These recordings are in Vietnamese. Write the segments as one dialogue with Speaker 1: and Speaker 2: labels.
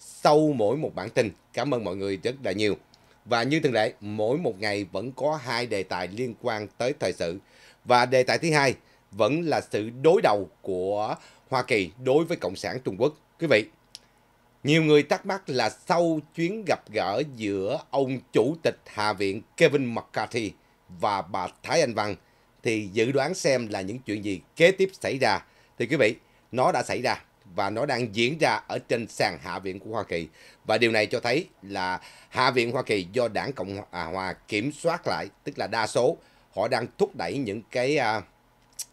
Speaker 1: sau mỗi một bản tin. Cảm ơn mọi người rất là nhiều. Và như thường lệ, mỗi một ngày vẫn có hai đề tài liên quan tới thời sự. Và đề tài thứ hai vẫn là sự đối đầu của Hoa Kỳ đối với Cộng sản Trung Quốc. Quý vị, nhiều người thắc mắc là sau chuyến gặp gỡ giữa ông Chủ tịch Hạ viện Kevin McCarthy và bà Thái Anh Văn thì dự đoán xem là những chuyện gì kế tiếp xảy ra. Thì quý vị, nó đã xảy ra và nó đang diễn ra ở trên sàn Hạ viện của Hoa Kỳ. Và điều này cho thấy là Hạ viện Hoa Kỳ do đảng Cộng à, Hòa kiểm soát lại, tức là đa số họ đang thúc đẩy những cái à,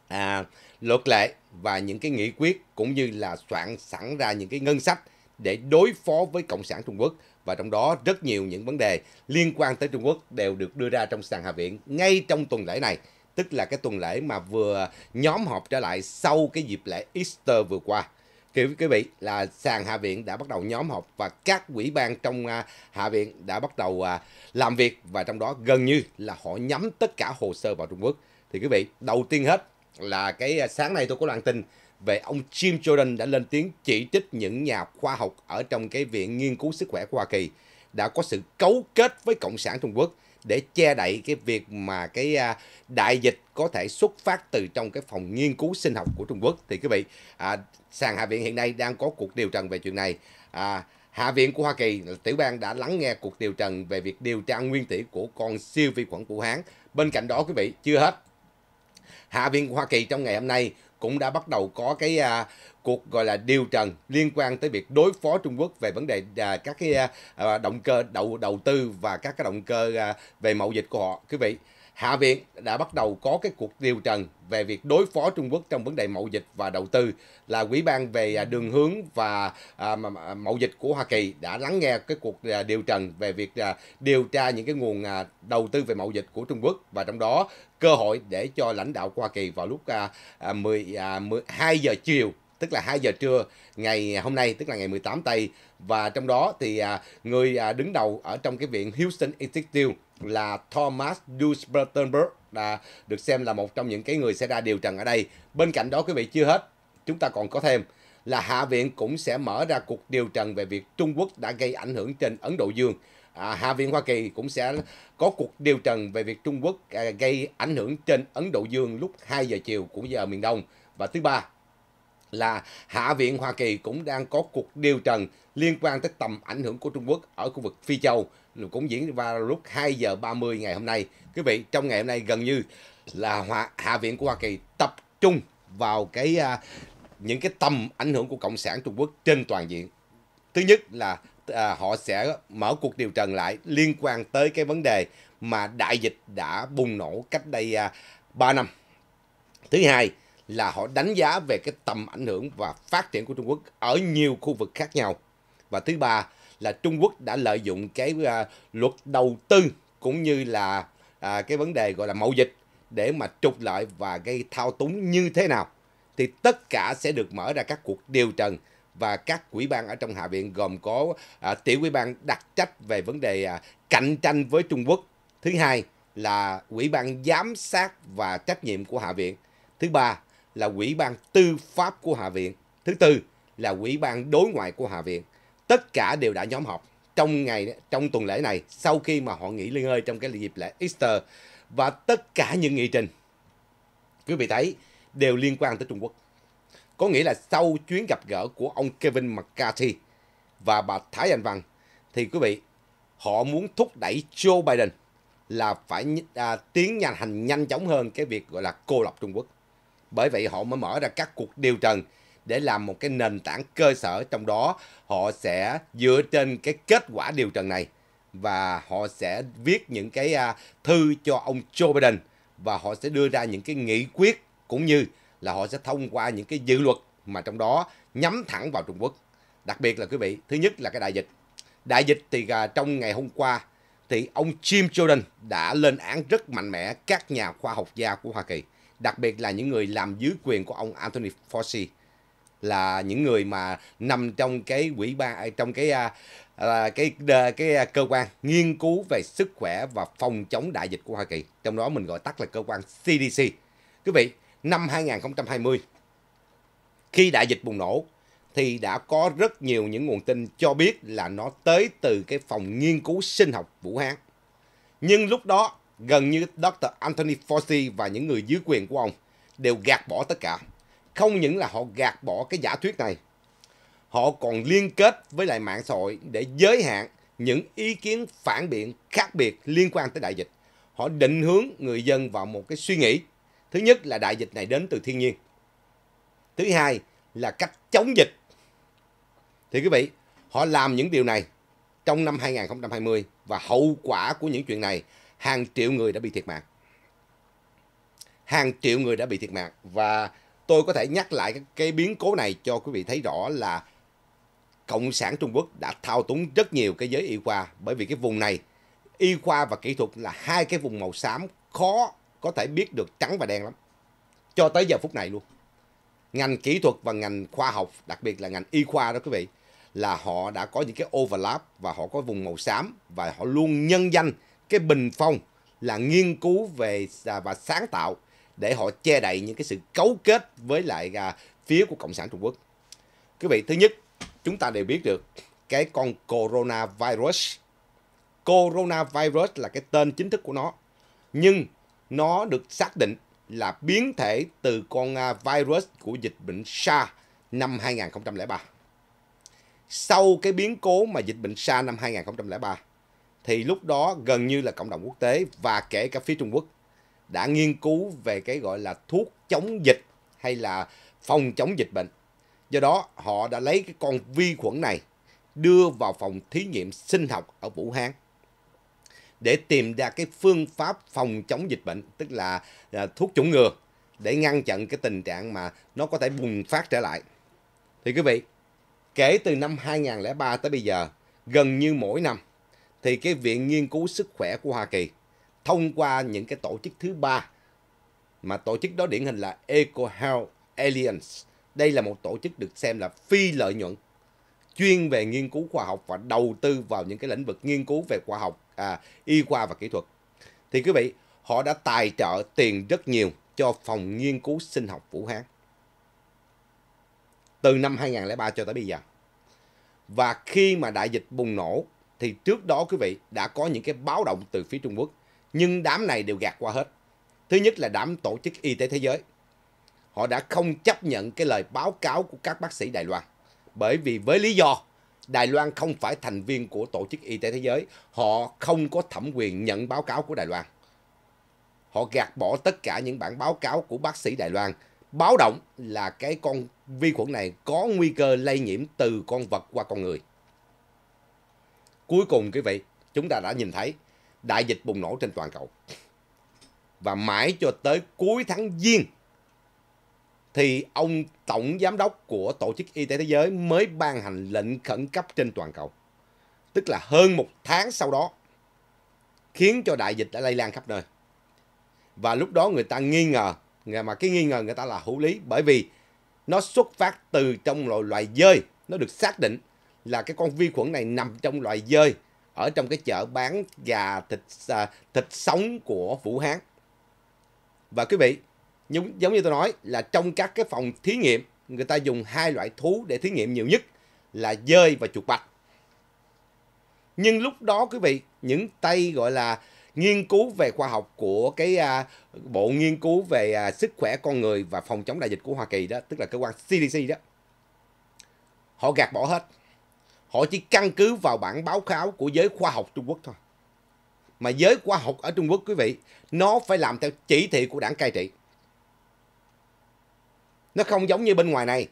Speaker 1: à, luật lệ và những cái nghị quyết cũng như là soạn sẵn ra những cái ngân sách để đối phó với Cộng sản Trung Quốc và trong đó rất nhiều những vấn đề liên quan tới Trung Quốc đều được đưa ra trong sàn Hạ viện ngay trong tuần lễ này, tức là cái tuần lễ mà vừa nhóm họp trở lại sau cái dịp lễ Easter vừa qua. Quý, quý vị là sàn Hạ viện đã bắt đầu nhóm họp và các quỹ ban trong à, Hạ viện đã bắt đầu à, làm việc và trong đó gần như là họ nhắm tất cả hồ sơ vào Trung Quốc. Thì quý vị, đầu tiên hết là cái à, sáng nay tôi có loan tin về ông Jim Jordan đã lên tiếng chỉ trích những nhà khoa học ở trong cái viện nghiên cứu sức khỏe của Hoa Kỳ đã có sự cấu kết với Cộng sản Trung Quốc để che đậy cái việc mà cái à, đại dịch có thể xuất phát từ trong cái phòng nghiên cứu sinh học của Trung Quốc thì quý vị à, sàn hạ viện hiện nay đang có cuộc điều trần về chuyện này à, Hạ viện của Hoa Kỳ, tiểu bang đã lắng nghe cuộc điều trần về việc điều tra nguyên tử của con siêu vi khuẩn của Hán. Bên cạnh đó quý vị, chưa hết. Hạ viện của Hoa Kỳ trong ngày hôm nay cũng đã bắt đầu có cái à, cuộc gọi là điều trần liên quan tới việc đối phó Trung Quốc về vấn đề à, các cái à, à động cơ đầu đầu tư và các cái động cơ à, về mậu dịch của họ quý vị Hạ viện đã bắt đầu có cái cuộc điều trần về việc đối phó Trung Quốc trong vấn đề mậu dịch và đầu tư là quỹ ban về à, đường hướng và à, mậu dịch của Hoa Kỳ đã lắng nghe cái cuộc à, điều trần về việc à, điều tra những cái nguồn à, đầu tư về mậu dịch của Trung Quốc và trong đó cơ hội để cho lãnh đạo Hoa Kỳ vào lúc à, à, 10 à, 12 giờ chiều tức là 2 giờ trưa ngày hôm nay tức là ngày 18 tây và trong đó thì à, người à, đứng đầu ở trong cái viện Houston Institute là Thomas Duschbertenberg đã được xem là một trong những cái người sẽ ra điều trần ở đây. Bên cạnh đó quý vị chưa hết, chúng ta còn có thêm là Hạ viện cũng sẽ mở ra cuộc điều trần về việc Trung Quốc đã gây ảnh hưởng trên Ấn Độ Dương. À, Hạ viện Hoa Kỳ cũng sẽ có cuộc điều trần về việc Trung Quốc à, gây ảnh hưởng trên Ấn Độ Dương lúc 2 giờ chiều của giờ miền Đông. Và thứ ba, là Hạ viện Hoa Kỳ cũng đang có cuộc điều trần liên quan tới tầm ảnh hưởng của Trung Quốc ở khu vực Phi Châu cũng diễn ra lúc 2 giờ 30 ngày hôm nay. Quý vị, trong ngày hôm nay gần như là Hạ, viện của Hoa Kỳ tập trung vào cái à, những cái tầm ảnh hưởng của Cộng sản Trung Quốc trên toàn diện. Thứ nhất là à, họ sẽ mở cuộc điều trần lại liên quan tới cái vấn đề mà đại dịch đã bùng nổ cách đây à, 3 năm. Thứ hai là họ đánh giá về cái tầm ảnh hưởng và phát triển của Trung Quốc ở nhiều khu vực khác nhau. Và thứ ba là Trung Quốc đã lợi dụng cái uh, luật đầu tư cũng như là à, cái vấn đề gọi là mậu dịch để mà trục lợi và gây thao túng như thế nào thì tất cả sẽ được mở ra các cuộc điều trần và các quỹ ban ở trong hạ viện gồm có à, tiểu quỹ ban đặc trách về vấn đề à, cạnh tranh với Trung Quốc thứ hai là quỹ ban giám sát và trách nhiệm của hạ viện thứ ba là quỹ ban Tư pháp của Hạ viện. Thứ tư là quỹ ban Đối ngoại của Hạ viện. Tất cả đều đã nhóm họp trong ngày trong tuần lễ này sau khi mà họ nghỉ liên hơi trong cái dịp lễ Easter và tất cả những nghị trình quý vị thấy đều liên quan tới Trung Quốc. Có nghĩa là sau chuyến gặp gỡ của ông Kevin McCarthy và bà Thái Anh Văn thì quý vị họ muốn thúc đẩy Joe Biden là phải à, tiến nhanh hành nhanh chóng hơn cái việc gọi là cô lập Trung Quốc. Bởi vậy họ mới mở ra các cuộc điều trần để làm một cái nền tảng cơ sở trong đó họ sẽ dựa trên cái kết quả điều trần này và họ sẽ viết những cái à, thư cho ông Joe Biden và họ sẽ đưa ra những cái nghị quyết cũng như là họ sẽ thông qua những cái dự luật mà trong đó nhắm thẳng vào Trung Quốc. Đặc biệt là quý vị, thứ nhất là cái đại dịch. Đại dịch thì à, trong ngày hôm qua thì ông Jim Jordan đã lên án rất mạnh mẽ các nhà khoa học gia của Hoa Kỳ đặc biệt là những người làm dưới quyền của ông Anthony Fauci là những người mà nằm trong cái quỹ ban à, trong cái à, à cái cái à, cơ quan nghiên cứu về sức khỏe và phòng chống đại dịch của Hoa Kỳ. Trong đó mình gọi tắt là cơ quan CDC. Quý vị, năm 2020 khi đại dịch bùng nổ thì đã có rất nhiều những nguồn tin cho biết là nó tới từ cái phòng nghiên cứu sinh học Vũ Hán. Nhưng lúc đó Gần như Dr. Anthony Fauci và những người dưới quyền của ông đều gạt bỏ tất cả. Không những là họ gạt bỏ cái giả thuyết này, họ còn liên kết với lại mạng xã hội để giới hạn những ý kiến phản biện khác biệt liên quan tới đại dịch. Họ định hướng người dân vào một cái suy nghĩ. Thứ nhất là đại dịch này đến từ thiên nhiên. Thứ hai là cách chống dịch. Thì quý vị, họ làm những điều này trong năm 2020 và hậu quả của những chuyện này hàng triệu người đã bị thiệt mạng. Hàng triệu người đã bị thiệt mạng và tôi có thể nhắc lại cái biến cố này cho quý vị thấy rõ là Cộng sản Trung Quốc đã thao túng rất nhiều cái giới y khoa bởi vì cái vùng này y khoa và kỹ thuật là hai cái vùng màu xám khó có thể biết được trắng và đen lắm. Cho tới giờ phút này luôn. Ngành kỹ thuật và ngành khoa học, đặc biệt là ngành y khoa đó quý vị, là họ đã có những cái overlap và họ có vùng màu xám và họ luôn nhân danh cái bình phong là nghiên cứu về và sáng tạo để họ che đậy những cái sự cấu kết với lại à, phía của cộng sản Trung Quốc. Quý vị, thứ nhất, chúng ta đều biết được cái con coronavirus. Coronavirus là cái tên chính thức của nó. Nhưng nó được xác định là biến thể từ con à, virus của dịch bệnh SARS năm 2003. Sau cái biến cố mà dịch bệnh SARS năm 2003, thì lúc đó gần như là cộng đồng quốc tế và kể cả phía Trung Quốc đã nghiên cứu về cái gọi là thuốc chống dịch hay là phòng chống dịch bệnh. Do đó họ đã lấy cái con vi khuẩn này đưa vào phòng thí nghiệm sinh học ở Vũ Hán để tìm ra cái phương pháp phòng chống dịch bệnh tức là, à, thuốc chủng ngừa để ngăn chặn cái tình trạng mà nó có thể bùng phát trở lại. Thì quý vị, kể từ năm 2003 tới bây giờ, gần như mỗi năm thì cái Viện Nghiên cứu Sức khỏe của Hoa Kỳ thông qua những cái tổ chức thứ ba mà tổ chức đó điển hình là EcoHealth Alliance. Đây là một tổ chức được xem là phi lợi nhuận, chuyên về nghiên cứu khoa học và đầu tư vào những cái lĩnh vực nghiên cứu về khoa học, à, y khoa và kỹ thuật. Thì quý vị, họ đã tài trợ tiền rất nhiều cho phòng nghiên cứu sinh học Vũ Hán từ năm 2003 cho tới bây giờ. Và khi mà đại dịch bùng nổ thì trước đó quý vị đã có những cái báo động từ phía Trung Quốc nhưng đám này đều gạt qua hết. Thứ nhất là đám Tổ chức Y tế Thế giới. Họ đã không chấp nhận cái lời báo cáo của các bác sĩ Đài Loan bởi vì với lý do Đài Loan không phải thành viên của Tổ chức Y tế Thế giới, họ không có thẩm quyền nhận báo cáo của Đài Loan. Họ gạt bỏ tất cả những bản báo cáo của bác sĩ Đài Loan báo động là cái con vi khuẩn này có nguy cơ lây nhiễm từ con vật qua con người. Cuối cùng quý vị, chúng ta đã nhìn thấy đại dịch bùng nổ trên toàn cầu. Và mãi cho tới cuối tháng Giêng thì ông tổng giám đốc của Tổ chức Y tế Thế giới mới ban hành lệnh khẩn cấp trên toàn cầu. Tức là hơn một tháng sau đó khiến cho đại dịch đã lây lan khắp nơi. Và lúc đó người ta nghi ngờ, mà cái nghi ngờ người ta là hữu lý bởi vì nó xuất phát từ trong loài loài dơi, nó được xác định là cái con vi khuẩn này nằm trong loại dơi ở trong cái chợ bán gà thịt à, thịt sống của Vũ Hán. Và quý vị, giống, giống như tôi nói là trong các cái phòng thí nghiệm, người ta dùng hai loại thú để thí nghiệm nhiều nhất là dơi và chuột bạch. Nhưng lúc đó quý vị, những tay gọi là nghiên cứu về khoa học của cái à, bộ nghiên cứu về à, sức khỏe con người và phòng chống đại dịch của Hoa Kỳ đó, tức là cơ quan CDC đó. Họ gạt bỏ hết. Họ chỉ căn cứ vào bản báo cáo của giới khoa học Trung Quốc thôi. Mà giới khoa học ở Trung Quốc quý vị, nó phải làm theo chỉ thị của đảng cai trị. Nó không giống như bên ngoài này.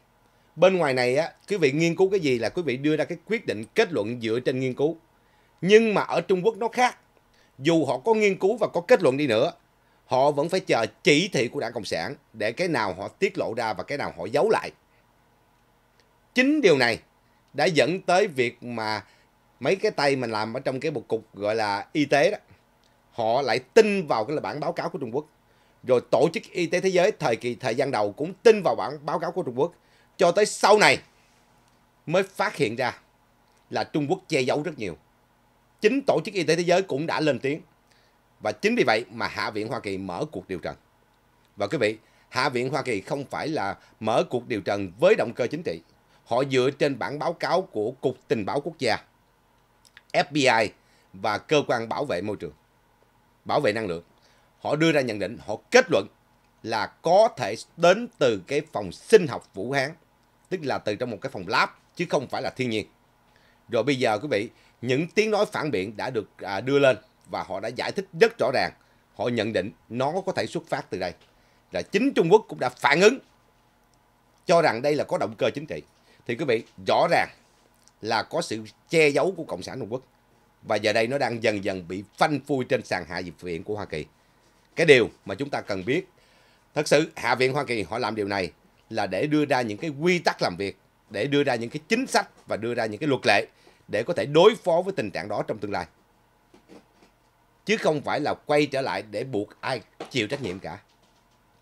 Speaker 1: Bên ngoài này á, quý vị nghiên cứu cái gì là quý vị đưa ra cái quyết định kết luận dựa trên nghiên cứu. Nhưng mà ở Trung Quốc nó khác. Dù họ có nghiên cứu và có kết luận đi nữa, họ vẫn phải chờ chỉ thị của đảng Cộng sản để cái nào họ tiết lộ ra và cái nào họ giấu lại. Chính điều này đã dẫn tới việc mà mấy cái tay mình làm ở trong cái một cục gọi là y tế đó họ lại tin vào cái là bản báo cáo của Trung Quốc rồi tổ chức y tế thế giới thời kỳ thời gian đầu cũng tin vào bản báo cáo của Trung Quốc cho tới sau này mới phát hiện ra là Trung Quốc che giấu rất nhiều chính tổ chức y tế thế giới cũng đã lên tiếng và chính vì vậy mà Hạ viện Hoa Kỳ mở cuộc điều trần và quý vị Hạ viện Hoa Kỳ không phải là mở cuộc điều trần với động cơ chính trị Họ dựa trên bản báo cáo của Cục Tình báo Quốc gia, FBI và Cơ quan Bảo vệ Môi trường, Bảo vệ Năng lượng. Họ đưa ra nhận định, họ kết luận là có thể đến từ cái phòng sinh học Vũ Hán, tức là từ trong một cái phòng lab, chứ không phải là thiên nhiên. Rồi bây giờ quý vị, những tiếng nói phản biện đã được à, đưa lên và họ đã giải thích rất rõ ràng. Họ nhận định nó có thể xuất phát từ đây. Là chính Trung Quốc cũng đã phản ứng cho rằng đây là có động cơ chính trị. Thì quý vị, rõ ràng là có sự che giấu của Cộng sản Trung Quốc. Và giờ đây nó đang dần dần bị phanh phui trên sàn hạ viện của Hoa Kỳ. Cái điều mà chúng ta cần biết, thật sự Hạ viện Hoa Kỳ họ làm điều này là để đưa ra những cái quy tắc làm việc, để đưa ra những cái chính sách và đưa ra những cái luật lệ để có thể đối phó với tình trạng đó trong tương lai. Chứ không phải là quay trở lại để buộc ai chịu trách nhiệm cả.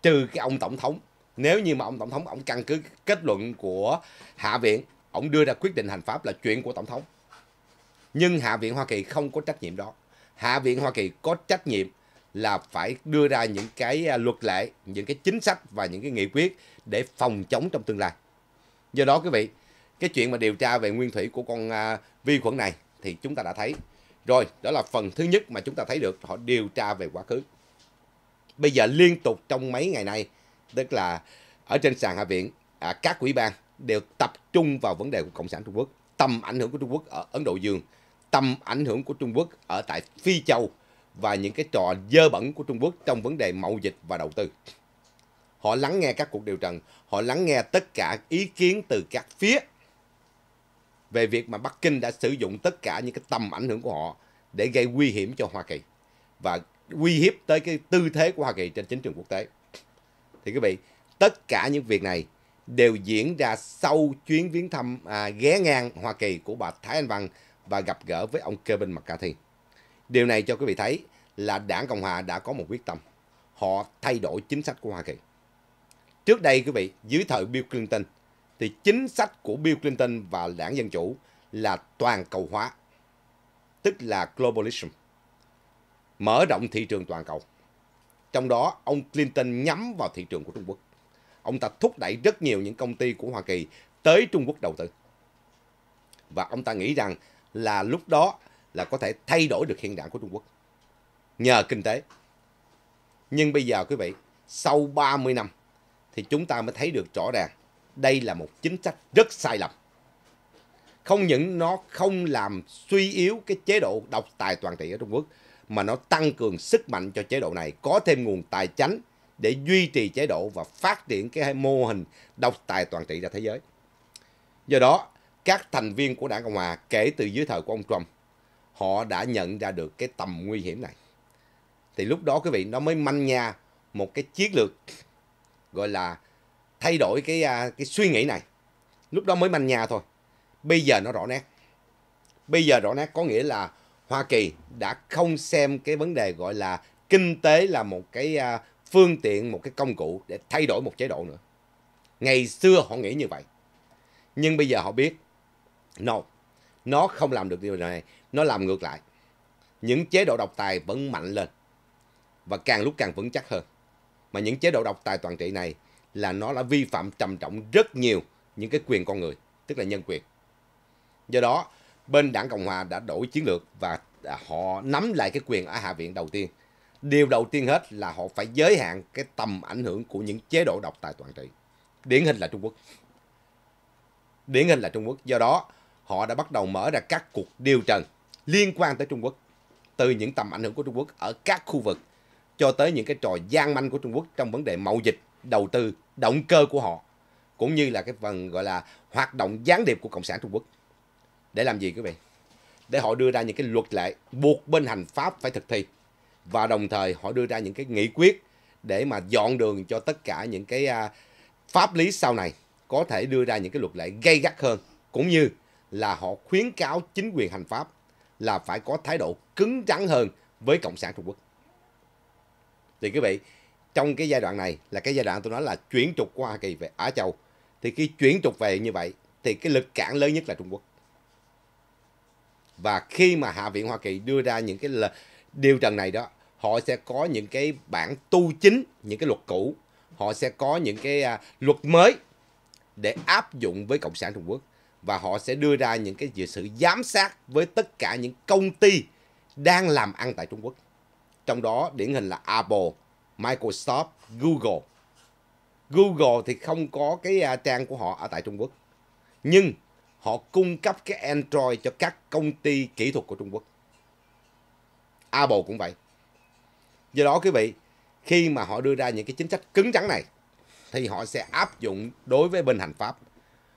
Speaker 1: Trừ cái ông tổng thống nếu như mà ông tổng thống ông căn cứ kết luận của hạ viện ông đưa ra quyết định hành pháp là chuyện của tổng thống nhưng hạ viện hoa kỳ không có trách nhiệm đó hạ viện hoa kỳ có trách nhiệm là phải đưa ra những cái à, luật lệ những cái chính sách và những cái nghị quyết để phòng chống trong tương lai do đó quý vị cái chuyện mà điều tra về nguyên thủy của con à, vi khuẩn này thì chúng ta đã thấy rồi đó là phần thứ nhất mà chúng ta thấy được họ điều tra về quá khứ bây giờ liên tục trong mấy ngày nay tức là ở trên sàn hạ viện à, các quỹ ban đều tập trung vào vấn đề của cộng sản trung quốc tầm ảnh hưởng của trung quốc ở ấn độ dương tầm ảnh hưởng của trung quốc ở tại phi châu và những cái trò dơ bẩn của trung quốc trong vấn đề mậu dịch và đầu tư họ lắng nghe các cuộc điều trần họ lắng nghe tất cả ý kiến từ các phía về việc mà bắc kinh đã sử dụng tất cả những cái tầm ảnh hưởng của họ để gây nguy hiểm cho hoa kỳ và uy hiếp tới cái tư thế của hoa kỳ trên chính trường quốc tế thì quý vị tất cả những việc này đều diễn ra sau chuyến viếng thăm à, ghé ngang Hoa Kỳ của bà Thái Anh Văn và gặp gỡ với ông Kevin McCarthy. Điều này cho quý vị thấy là đảng Cộng Hòa đã có một quyết tâm. Họ thay đổi chính sách của Hoa Kỳ. Trước đây quý vị, dưới thời Bill Clinton, thì chính sách của Bill Clinton và đảng Dân Chủ là toàn cầu hóa, tức là globalism, mở rộng thị trường toàn cầu. Trong đó, ông Clinton nhắm vào thị trường của Trung Quốc. Ông ta thúc đẩy rất nhiều những công ty của Hoa Kỳ tới Trung Quốc đầu tư. Và ông ta nghĩ rằng là lúc đó là có thể thay đổi được hiện trạng của Trung Quốc nhờ kinh tế. Nhưng bây giờ quý vị, sau 30 năm thì chúng ta mới thấy được rõ ràng đây là một chính sách rất sai lầm. Không những nó không làm suy yếu cái chế độ độc tài toàn trị ở Trung Quốc mà nó tăng cường sức mạnh cho chế độ này, có thêm nguồn tài chánh để duy trì chế độ và phát triển cái mô hình độc tài toàn trị ra thế giới. Do đó, các thành viên của Đảng Cộng Hòa kể từ dưới thời của ông Trump, họ đã nhận ra được cái tầm nguy hiểm này. Thì lúc đó quý vị nó mới manh nha một cái chiến lược gọi là thay đổi cái à, cái suy nghĩ này. Lúc đó mới manh nha thôi. Bây giờ nó rõ nét. Bây giờ rõ nét có nghĩa là Hoa Kỳ đã không xem cái vấn đề gọi là kinh tế là một cái à, phương tiện, một cái công cụ để thay đổi một chế độ nữa. Ngày xưa họ nghĩ như vậy. Nhưng bây giờ họ biết, no, nó không làm được điều này, nó làm ngược lại. Những chế độ độc tài vẫn mạnh lên và càng lúc càng vững chắc hơn. Mà những chế độ độc tài toàn trị này là nó đã vi phạm trầm trọng rất nhiều những cái quyền con người, tức là nhân quyền. Do đó, bên đảng Cộng Hòa đã đổi chiến lược và họ nắm lại cái quyền ở Hạ viện đầu tiên. Điều đầu tiên hết là họ phải giới hạn cái tầm ảnh hưởng của những chế độ độc tài toàn trị. Điển hình là Trung Quốc. Điển hình là Trung Quốc. Do đó, họ đã bắt đầu mở ra các cuộc điều trần liên quan tới Trung Quốc. Từ những tầm ảnh hưởng của Trung Quốc ở các khu vực cho tới những cái trò gian manh của Trung Quốc trong vấn đề mậu dịch, đầu tư, động cơ của họ. Cũng như là cái phần gọi là hoạt động gián điệp của Cộng sản Trung Quốc để làm gì quý vị để họ đưa ra những cái luật lệ buộc bên hành pháp phải thực thi và đồng thời họ đưa ra những cái nghị quyết để mà dọn đường cho tất cả những cái à, pháp lý sau này có thể đưa ra những cái luật lệ gây gắt hơn cũng như là họ khuyến cáo chính quyền hành pháp là phải có thái độ cứng rắn hơn với cộng sản Trung Quốc. Thì quý vị, trong cái giai đoạn này là cái giai đoạn tôi nói là chuyển trục qua Hoa Kỳ về Á Châu. Thì khi chuyển trục về như vậy thì cái lực cản lớn nhất là Trung Quốc và khi mà hạ viện hoa kỳ đưa ra những cái là điều trần này đó họ sẽ có những cái bản tu chính những cái luật cũ họ sẽ có những cái à, luật mới để áp dụng với cộng sản trung quốc và họ sẽ đưa ra những cái sự giám sát với tất cả những công ty đang làm ăn tại trung quốc trong đó điển hình là apple microsoft google google thì không có cái à, trang của họ ở tại trung quốc nhưng họ cung cấp cái Android cho các công ty kỹ thuật của Trung Quốc. Apple cũng vậy. Do đó quý vị, khi mà họ đưa ra những cái chính sách cứng rắn này thì họ sẽ áp dụng đối với bên hành pháp.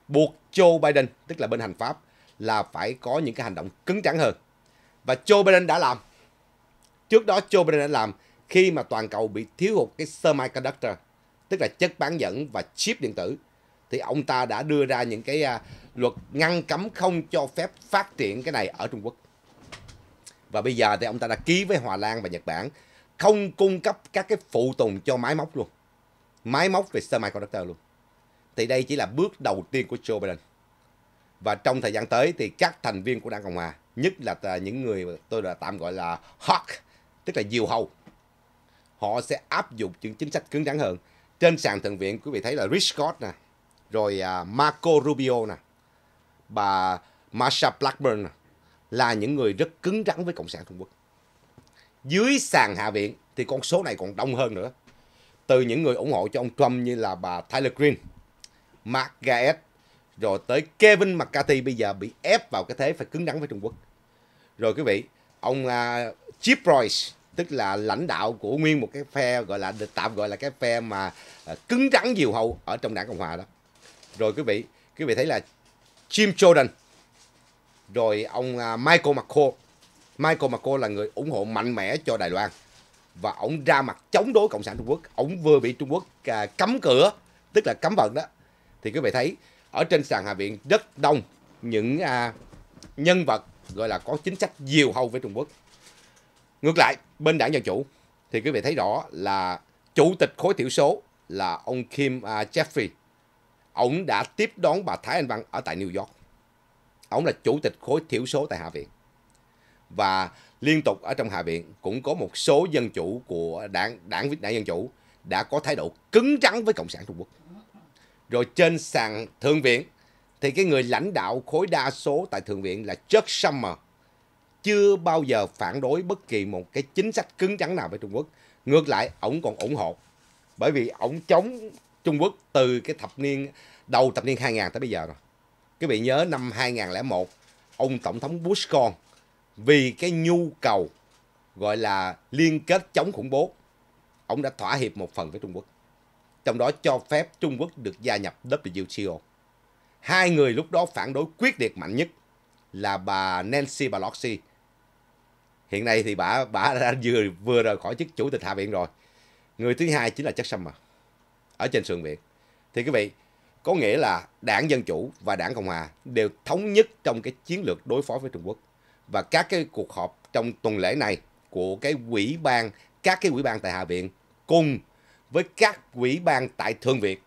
Speaker 1: Buộc Joe Biden, tức là bên hành pháp là phải có những cái hành động cứng rắn hơn. Và Joe Biden đã làm. Trước đó Joe Biden đã làm khi mà toàn cầu bị thiếu hụt cái semiconductor, tức là chất bán dẫn và chip điện tử thì ông ta đã đưa ra những cái à, luật ngăn cấm không cho phép phát triển cái này ở Trung Quốc. Và bây giờ thì ông ta đã ký với Hòa Lan và Nhật Bản không cung cấp các cái phụ tùng cho máy móc luôn. Máy móc về semiconductor luôn. Thì đây chỉ là bước đầu tiên của Joe Biden. Và trong thời gian tới thì các thành viên của Đảng Cộng Hòa, nhất là những người tôi đã tạm gọi là hawk, tức là diều hầu, họ sẽ áp dụng những chính sách cứng rắn hơn. Trên sàn thượng viện quý vị thấy là Rich Scott nè, rồi à, Marco Rubio nè, bà Marsha Blackburn là những người rất cứng rắn với Cộng sản Trung Quốc. Dưới sàn Hạ viện thì con số này còn đông hơn nữa. Từ những người ủng hộ cho ông Trump như là bà Tyler Green, Mark Gaet, rồi tới Kevin McCarthy bây giờ bị ép vào cái thế phải cứng rắn với Trung Quốc. Rồi quý vị, ông uh, Chip Royce, tức là lãnh đạo của nguyên một cái phe gọi là tạm gọi là cái phe mà uh, cứng rắn nhiều hầu ở trong đảng Cộng hòa đó. Rồi quý vị, quý vị thấy là Jim Jordan rồi ông à, Michael McCall Michael McCall là người ủng hộ mạnh mẽ cho Đài Loan và ông ra mặt chống đối cộng sản Trung Quốc ông vừa bị Trung Quốc à, cấm cửa tức là cấm vận đó thì quý vị thấy ở trên sàn hạ viện rất đông những à, nhân vật gọi là có chính sách diều hâu với Trung Quốc ngược lại bên đảng dân chủ thì quý vị thấy rõ là chủ tịch khối thiểu số là ông Kim Jeffrey Ông đã tiếp đón bà Thái Anh Văn ở tại New York. Ông là chủ tịch khối thiểu số tại Hạ viện. Và liên tục ở trong Hạ viện cũng có một số dân chủ của đảng đảng Việt Đảng Dân Chủ đã có thái độ cứng rắn với Cộng sản Trung Quốc. Rồi trên sàn Thượng viện thì cái người lãnh đạo khối đa số tại Thượng viện là Chuck Schumer chưa bao giờ phản đối bất kỳ một cái chính sách cứng rắn nào với Trung Quốc. Ngược lại, ổng còn ủng hộ. Bởi vì ổng chống Trung Quốc từ cái thập niên đầu thập niên 2000 tới bây giờ rồi. Quý vị nhớ năm 2001, ông Tổng thống Bush con vì cái nhu cầu gọi là liên kết chống khủng bố, ông đã thỏa hiệp một phần với Trung Quốc. Trong đó cho phép Trung Quốc được gia nhập WTO. Hai người lúc đó phản đối quyết liệt mạnh nhất là bà Nancy Pelosi. Hiện nay thì bà bà đã vừa vừa rời khỏi chức chủ tịch Hạ viện rồi. Người thứ hai chính là Chuck Schumer ở trên sườn Việt. Thì quý vị, có nghĩa là đảng Dân Chủ và đảng Cộng Hòa đều thống nhất trong cái chiến lược đối phó với Trung Quốc. Và các cái cuộc họp trong tuần lễ này của cái quỹ ban, các cái quỹ ban tại Hạ Viện cùng với các quỹ ban tại Thượng Viện.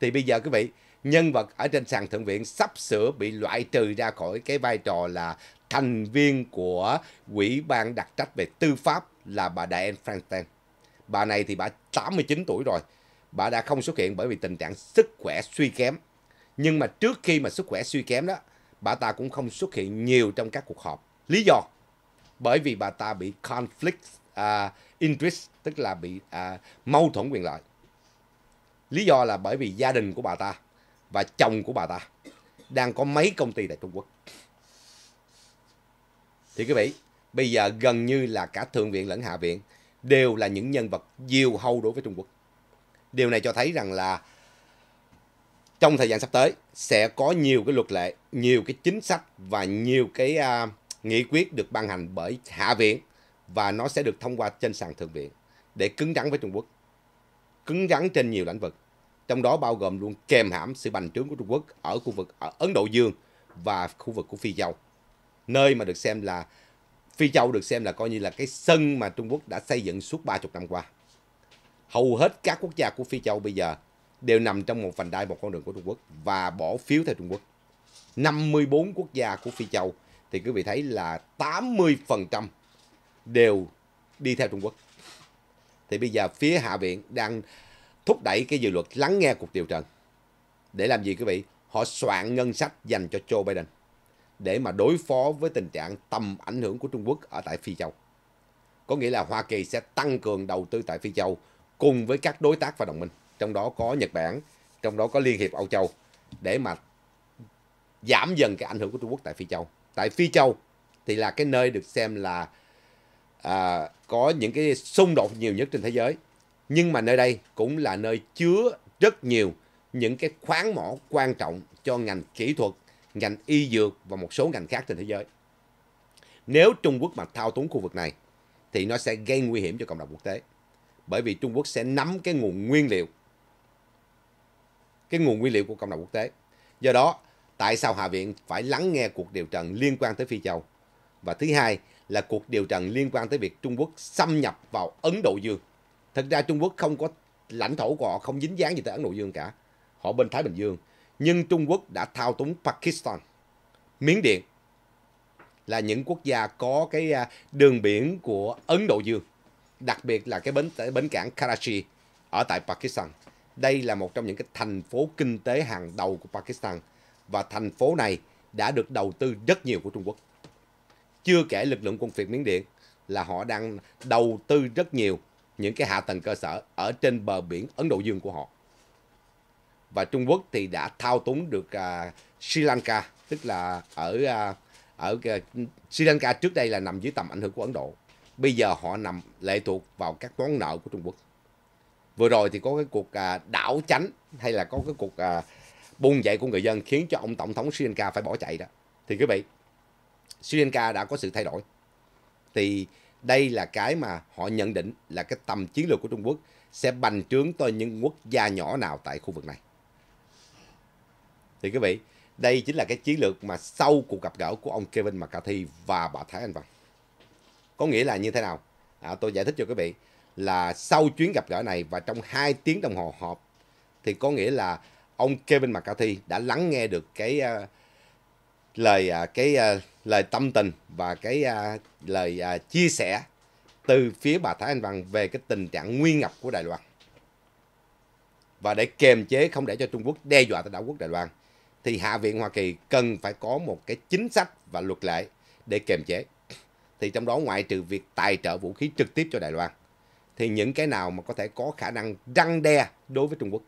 Speaker 1: Thì bây giờ quý vị, nhân vật ở trên sàn Thượng Viện sắp sửa bị loại trừ ra khỏi cái vai trò là thành viên của quỹ ban đặc trách về tư pháp là bà Diane Franken. Bà này thì bà 89 tuổi rồi bà đã không xuất hiện bởi vì tình trạng sức khỏe suy kém. Nhưng mà trước khi mà sức khỏe suy kém đó, bà ta cũng không xuất hiện nhiều trong các cuộc họp. Lý do bởi vì bà ta bị conflict uh, interest tức là bị uh, mâu thuẫn quyền lợi. Lý do là bởi vì gia đình của bà ta và chồng của bà ta đang có mấy công ty tại Trung Quốc. Thì quý vị, bây giờ gần như là cả Thượng viện lẫn Hạ viện đều là những nhân vật diều hâu đối với Trung Quốc. Điều này cho thấy rằng là trong thời gian sắp tới sẽ có nhiều cái luật lệ, nhiều cái chính sách và nhiều cái uh, nghị quyết được ban hành bởi Hạ viện và nó sẽ được thông qua trên sàn Thượng viện để cứng rắn với Trung Quốc. Cứng rắn trên nhiều lĩnh vực, trong đó bao gồm luôn kèm hãm sự bành trướng của Trung Quốc ở khu vực ở Ấn Độ Dương và khu vực của Phi Châu, nơi mà được xem là Phi Châu được xem là coi như là cái sân mà Trung Quốc đã xây dựng suốt 30 năm qua hầu hết các quốc gia của phi châu bây giờ đều nằm trong một vành đai một con đường của Trung Quốc và bỏ phiếu theo Trung Quốc. 54 quốc gia của Phi Châu thì quý vị thấy là 80% đều đi theo Trung Quốc. Thì bây giờ phía Hạ viện đang thúc đẩy cái dự luật lắng nghe cuộc điều trần. Để làm gì quý vị? Họ soạn ngân sách dành cho Joe Biden để mà đối phó với tình trạng tầm ảnh hưởng của Trung Quốc ở tại Phi Châu. Có nghĩa là Hoa Kỳ sẽ tăng cường đầu tư tại Phi Châu cùng với các đối tác và đồng minh, trong đó có Nhật Bản, trong đó có Liên hiệp Âu Châu để mà giảm dần cái ảnh hưởng của Trung Quốc tại Phi Châu. Tại Phi Châu thì là cái nơi được xem là à, có những cái xung đột nhiều nhất trên thế giới. Nhưng mà nơi đây cũng là nơi chứa rất nhiều những cái khoáng mỏ quan trọng cho ngành kỹ thuật, ngành y dược và một số ngành khác trên thế giới. Nếu Trung Quốc mà thao túng khu vực này thì nó sẽ gây nguy hiểm cho cộng đồng quốc tế bởi vì Trung Quốc sẽ nắm cái nguồn nguyên liệu cái nguồn nguyên liệu của cộng đồng quốc tế. Do đó, tại sao Hạ viện phải lắng nghe cuộc điều trần liên quan tới Phi Châu? Và thứ hai là cuộc điều trần liên quan tới việc Trung Quốc xâm nhập vào Ấn Độ Dương. Thật ra Trung Quốc không có lãnh thổ của họ không dính dáng gì tới Ấn Độ Dương cả. Họ bên Thái Bình Dương. Nhưng Trung Quốc đã thao túng Pakistan, Miến Điện là những quốc gia có cái à, đường biển của Ấn Độ Dương đặc biệt là cái bến bến cảng Karachi ở tại Pakistan. Đây là một trong những cái thành phố kinh tế hàng đầu của Pakistan và thành phố này đã được đầu tư rất nhiều của Trung Quốc. Chưa kể lực lượng quân phiệt Miến Điện là họ đang đầu tư rất nhiều những cái hạ tầng cơ sở ở trên bờ biển Ấn Độ Dương của họ. Và Trung Quốc thì đã thao túng được uh, Sri Lanka, tức là ở uh, ở uh, Sri Lanka trước đây là nằm dưới tầm ảnh hưởng của Ấn Độ bây giờ họ nằm lệ thuộc vào các món nợ của Trung Quốc. Vừa rồi thì có cái cuộc à, đảo chánh hay là có cái cuộc à, bung dậy của người dân khiến cho ông Tổng thống Sri Lanka phải bỏ chạy đó. Thì quý vị, Sri Lanka đã có sự thay đổi. Thì đây là cái mà họ nhận định là cái tầm chiến lược của Trung Quốc sẽ bành trướng tới những quốc gia nhỏ nào tại khu vực này. Thì quý vị, đây chính là cái chiến lược mà sau cuộc gặp gỡ của ông Kevin McCarthy và bà Thái Anh Văn. Có nghĩa là như thế nào? À, tôi giải thích cho quý vị là sau chuyến gặp gỡ này và trong 2 tiếng đồng hồ họp thì có nghĩa là ông Kevin McCarthy đã lắng nghe được cái uh, lời uh, cái uh, lời tâm tình và cái uh, lời uh, chia sẻ từ phía bà Thái Anh Văn về cái tình trạng nguy ngập của Đài Loan và để kiềm chế không để cho Trung Quốc đe dọa tới đảo quốc Đài Loan thì Hạ viện Hoa Kỳ cần phải có một cái chính sách và luật lệ để kiềm chế thì trong đó ngoại trừ việc tài trợ vũ khí trực tiếp cho Đài Loan thì những cái nào mà có thể có khả năng răng đe đối với Trung Quốc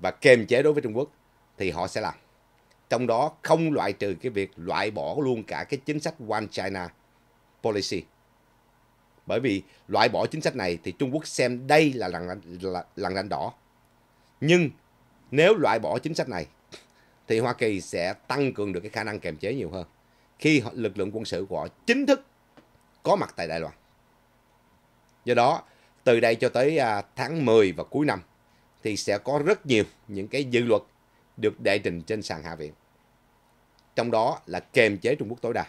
Speaker 1: và kiềm chế đối với Trung Quốc thì họ sẽ làm. Trong đó không loại trừ cái việc loại bỏ luôn cả cái chính sách One China Policy. Bởi vì loại bỏ chính sách này thì Trung Quốc xem đây là lằn, là, lằn ranh đỏ. Nhưng nếu loại bỏ chính sách này thì Hoa Kỳ sẽ tăng cường được cái khả năng kiềm chế nhiều hơn khi lực lượng quân sự của họ chính thức có mặt tại Đài Loan. Do đó, từ đây cho tới à, tháng 10 và cuối năm thì sẽ có rất nhiều những cái dự luật được đệ trình trên sàn Hạ viện. Trong đó là kềm chế Trung Quốc tối đa.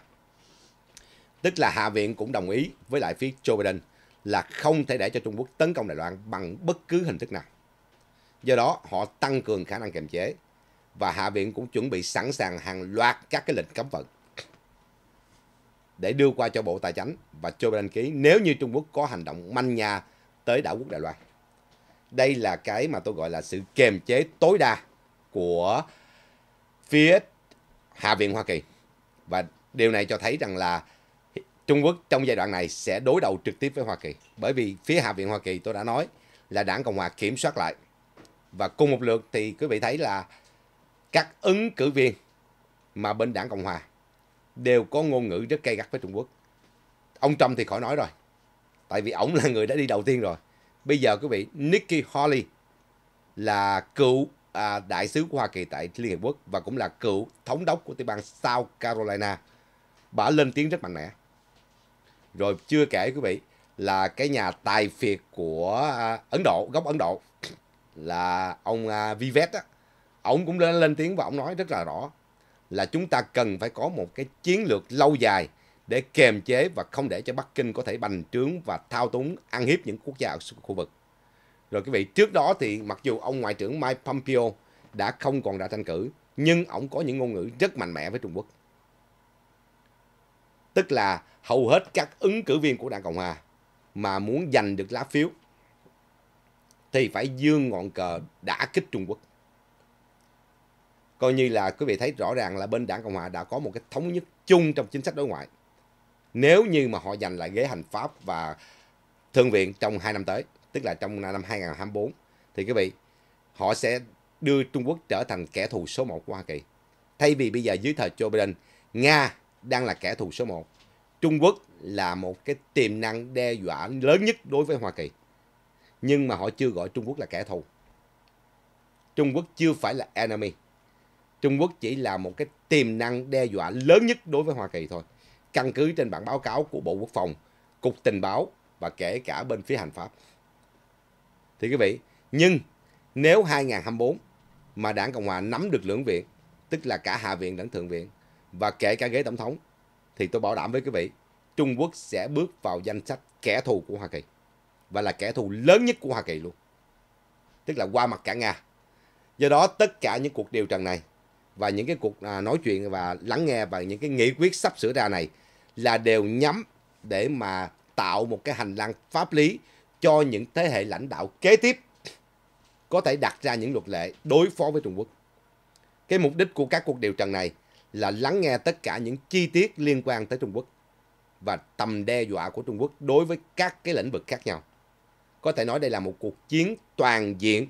Speaker 1: Tức là Hạ viện cũng đồng ý với lại phía Joe Biden là không thể để cho Trung Quốc tấn công Đài Loan bằng bất cứ hình thức nào. Do đó, họ tăng cường khả năng kềm chế và Hạ viện cũng chuẩn bị sẵn sàng hàng loạt các cái lệnh cấm vận để đưa qua cho Bộ Tài chánh và Joe Biden ký nếu như Trung Quốc có hành động manh nha tới đảo quốc Đài Loan. Đây là cái mà tôi gọi là sự kiềm chế tối đa của phía Hạ viện Hoa Kỳ. Và điều này cho thấy rằng là Trung Quốc trong giai đoạn này sẽ đối đầu trực tiếp với Hoa Kỳ. Bởi vì phía Hạ viện Hoa Kỳ tôi đã nói là đảng Cộng hòa kiểm soát lại. Và cùng một lượt thì quý vị thấy là các ứng cử viên mà bên đảng Cộng hòa đều có ngôn ngữ rất cay gắt với Trung Quốc. Ông Trump thì khỏi nói rồi. Tại vì ổng là người đã đi đầu tiên rồi. Bây giờ quý vị, Nikki Haley là cựu à, đại sứ của Hoa Kỳ tại Liên Hiệp Quốc và cũng là cựu thống đốc của tiểu bang South Carolina. Bà lên tiếng rất mạnh mẽ. Rồi chưa kể quý vị là cái nhà tài phiệt của à, Ấn Độ, gốc Ấn Độ là ông à, Vivek á. Ông cũng lên, lên tiếng và ông nói rất là rõ là chúng ta cần phải có một cái chiến lược lâu dài để kiềm chế và không để cho Bắc Kinh có thể bành trướng và thao túng ăn hiếp những quốc gia ở khu vực. Rồi quý vị, trước đó thì mặc dù ông Ngoại trưởng Mike Pompeo đã không còn đã tranh cử, nhưng ông có những ngôn ngữ rất mạnh mẽ với Trung Quốc. Tức là hầu hết các ứng cử viên của Đảng Cộng Hòa mà muốn giành được lá phiếu thì phải dương ngọn cờ đã kích Trung Quốc coi như là quý vị thấy rõ ràng là bên đảng cộng hòa đã có một cái thống nhất chung trong chính sách đối ngoại nếu như mà họ giành lại ghế hành pháp và thượng viện trong 2 năm tới tức là trong năm 2024 thì quý vị họ sẽ đưa Trung Quốc trở thành kẻ thù số 1 của Hoa Kỳ thay vì bây giờ dưới thời Joe Biden Nga đang là kẻ thù số 1 Trung Quốc là một cái tiềm năng đe dọa lớn nhất đối với Hoa Kỳ nhưng mà họ chưa gọi Trung Quốc là kẻ thù Trung Quốc chưa phải là enemy Trung Quốc chỉ là một cái tiềm năng đe dọa lớn nhất đối với Hoa Kỳ thôi. Căn cứ trên bản báo cáo của Bộ Quốc phòng, Cục Tình báo và kể cả bên phía hành pháp. Thì quý vị, nhưng nếu 2024 mà đảng Cộng Hòa nắm được lưỡng viện, tức là cả Hạ viện lẫn Thượng viện và kể cả ghế Tổng thống, thì tôi bảo đảm với quý vị, Trung Quốc sẽ bước vào danh sách kẻ thù của Hoa Kỳ và là kẻ thù lớn nhất của Hoa Kỳ luôn. Tức là qua mặt cả Nga. Do đó tất cả những cuộc điều trần này và những cái cuộc à, nói chuyện và lắng nghe và những cái nghị quyết sắp sửa ra này là đều nhắm để mà tạo một cái hành lang pháp lý cho những thế hệ lãnh đạo kế tiếp có thể đặt ra những luật lệ đối phó với Trung Quốc. Cái mục đích của các cuộc điều trần này là lắng nghe tất cả những chi tiết liên quan tới Trung Quốc và tầm đe dọa của Trung Quốc đối với các cái lĩnh vực khác nhau. Có thể nói đây là một cuộc chiến toàn diện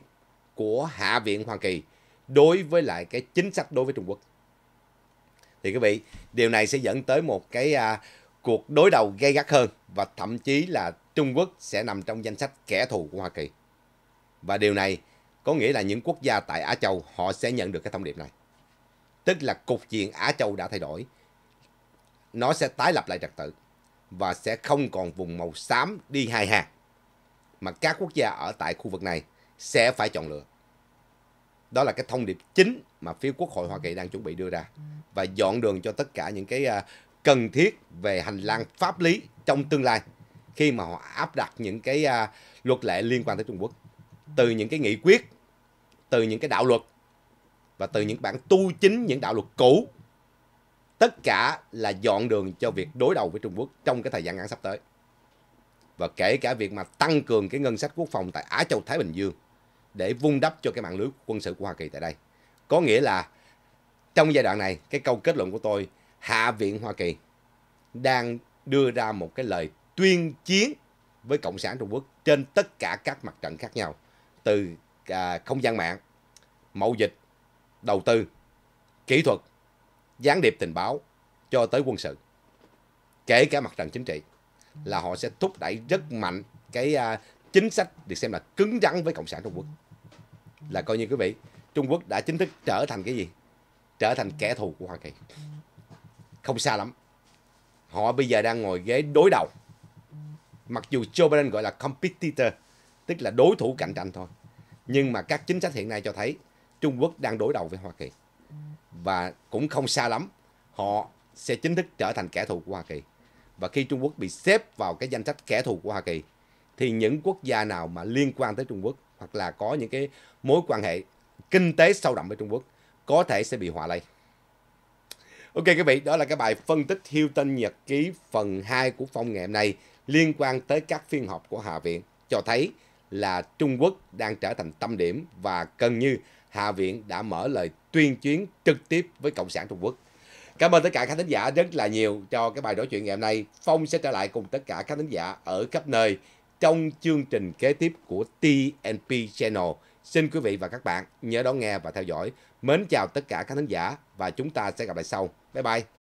Speaker 1: của Hạ viện Hoa Kỳ đối với lại cái chính sách đối với Trung Quốc. Thì quý vị, điều này sẽ dẫn tới một cái à, cuộc đối đầu gay gắt hơn và thậm chí là Trung Quốc sẽ nằm trong danh sách kẻ thù của Hoa Kỳ. Và điều này có nghĩa là những quốc gia tại Á Châu họ sẽ nhận được cái thông điệp này. Tức là cục diện Á Châu đã thay đổi. Nó sẽ tái lập lại trật tự và sẽ không còn vùng màu xám đi hai hàng mà các quốc gia ở tại khu vực này sẽ phải chọn lựa đó là cái thông điệp chính mà phía quốc hội hoa kỳ đang chuẩn bị đưa ra và dọn đường cho tất cả những cái à, cần thiết về hành lang pháp lý trong tương lai khi mà họ áp đặt những cái à, luật lệ liên quan tới trung quốc từ những cái nghị quyết từ những cái đạo luật và từ những bản tu chính những đạo luật cũ tất cả là dọn đường cho việc đối đầu với Trung Quốc trong cái thời gian ngắn sắp tới. Và kể cả việc mà tăng cường cái ngân sách quốc phòng tại Á Châu Thái Bình Dương để vun đắp cho cái mạng lưới quân sự của Hoa Kỳ tại đây. Có nghĩa là trong giai đoạn này, cái câu kết luận của tôi, Hạ viện Hoa Kỳ đang đưa ra một cái lời tuyên chiến với Cộng sản Trung Quốc trên tất cả các mặt trận khác nhau, từ à, không gian mạng, mậu dịch, đầu tư, kỹ thuật, gián điệp tình báo cho tới quân sự. Kể cả mặt trận chính trị là họ sẽ thúc đẩy rất mạnh cái à, chính sách được xem là cứng rắn với Cộng sản Trung Quốc là coi như quý vị Trung Quốc đã chính thức trở thành cái gì trở thành kẻ thù của Hoa Kỳ không xa lắm họ bây giờ đang ngồi ghế đối đầu mặc dù Joe Biden gọi là competitor tức là đối thủ cạnh tranh thôi nhưng mà các chính sách hiện nay cho thấy Trung Quốc đang đối đầu với Hoa Kỳ và cũng không xa lắm họ sẽ chính thức trở thành kẻ thù của Hoa Kỳ và khi Trung Quốc bị xếp vào cái danh sách kẻ thù của Hoa Kỳ thì những quốc gia nào mà liên quan tới Trung Quốc hoặc là có những cái mối quan hệ kinh tế sâu đậm với Trung Quốc có thể sẽ bị họa lây. Ok các vị, đó là cái bài phân tích Hilton Nhật ký phần 2 của Phong ngày hôm nay liên quan tới các phiên họp của Hạ viện cho thấy là Trung Quốc đang trở thành tâm điểm và gần như Hạ viện đã mở lời tuyên chiến trực tiếp với Cộng sản Trung Quốc. Cảm ơn tất cả các thính giả rất là nhiều cho cái bài đối chuyện ngày hôm nay. Phong sẽ trở lại cùng tất cả các thính giả ở khắp nơi trong chương trình kế tiếp của TNP Channel. Xin quý vị và các bạn nhớ đón nghe và theo dõi. Mến chào tất cả các khán giả và chúng ta sẽ gặp lại sau. Bye bye.